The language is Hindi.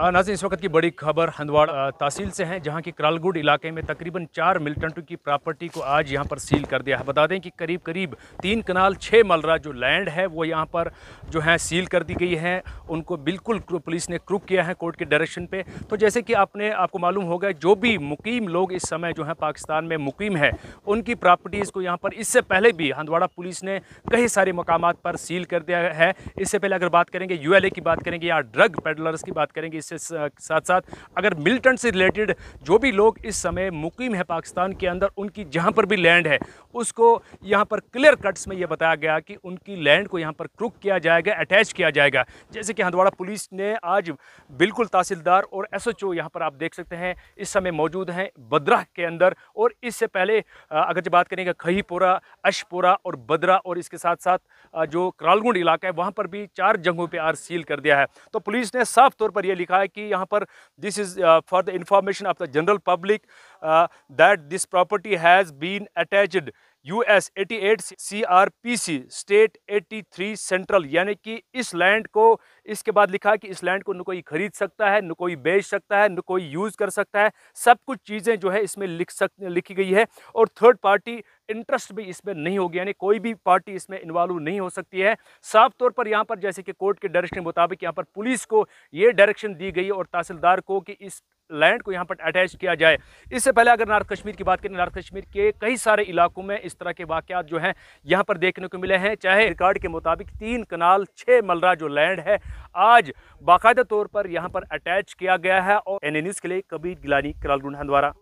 नाज इस वक्त की बड़ी खबर हंदवाड़ तहसील से है जहां की करालगुड इलाके में तकरीबन चार मिलिटेंटों की प्रॉपर्टी को आज यहां पर सील कर दिया है बता दें कि करीब करीब तीन कनाल छः मलरा जो लैंड है वो यहां पर जो है सील कर दी गई है उनको बिल्कुल पुलिस ने क्रुक किया है कोर्ट के डायरेक्शन पे तो जैसे कि आपने आपको मालूम होगा जो भी मुकीम लोग इस समय जो है पाकिस्तान में मुकीम है उनकी प्रॉपर्टीज़ को यहाँ पर इससे पहले भी हंदवाड़ा पुलिस ने कई सारे मकाम पर सील कर दिया है इससे पहले अगर बात करेंगे यू की बात करेंगे या ड्रग पेडलर्स की बात करेंगे से साथ साथ अगर मिलिटेंट से रिलेटेड जो भी लोग इस समय मुकीम है पाकिस्तान के अंदर उनकी जहाँ पर भी लैंड है उसको यहाँ पर क्लियर कट्स में ये बताया गया कि उनकी लैंड को यहाँ पर क्रुक किया जाएगा अटैच किया जाएगा जैसे कि हंदवाड़ा पुलिस ने आज बिल्कुल तहसीलदार और एस एच ओ यहाँ पर आप देख सकते हैं इस समय मौजूद हैं बद्राह के अंदर और इससे पहले अगर जब बात करेंगे खहीपुरा अशपुरा और बद्रा और इसके साथ साथ जो करालगुंड इलाका है वहाँ पर भी चार जगहों पर आर सील कर दिया है तो पुलिस ने साफ तौर पर यह लिखा है कि यहाँ पर this is for the information of the general public that this property has been attached US 88 CRPC state 83 central यानी कि इस लैंड को इसके बाद लिखा कि इस लैंड को न कोई खरीद सकता है न कोई बेच सकता है न कोई यूज़ कर सकता है सब कुछ चीज़ें जो है इसमें लिख सक लिखी गई है और थर्ड पार्टी इंटरेस्ट भी इसमें नहीं होगी यानी कोई भी पार्टी इसमें इन्वॉल्व नहीं हो सकती है साफ तौर पर यहाँ पर जैसे कि कोर्ट के डायरेक्शन के मुताबिक यहाँ पर पुलिस को ये डायरेक्शन दी गई और तहसीलदार को कि इस लैंड को यहाँ पर अटैच किया जाए इससे पहले अगर नॉर्थ कश्मीर की बात करें नॉर्थ कश्मीर के कई सारे इलाकों में इस तरह के वाकत जो हैं यहाँ पर देखने को मिले हैं चाहे रिकॉर्ड के मुताबिक तीन कनाल छः मलरा जो लैंड है आज बाकायदा तौर पर यहाँ पर अटैच किया गया है और एन के लिए कबीर गिलानी करालगुंडा द्वारा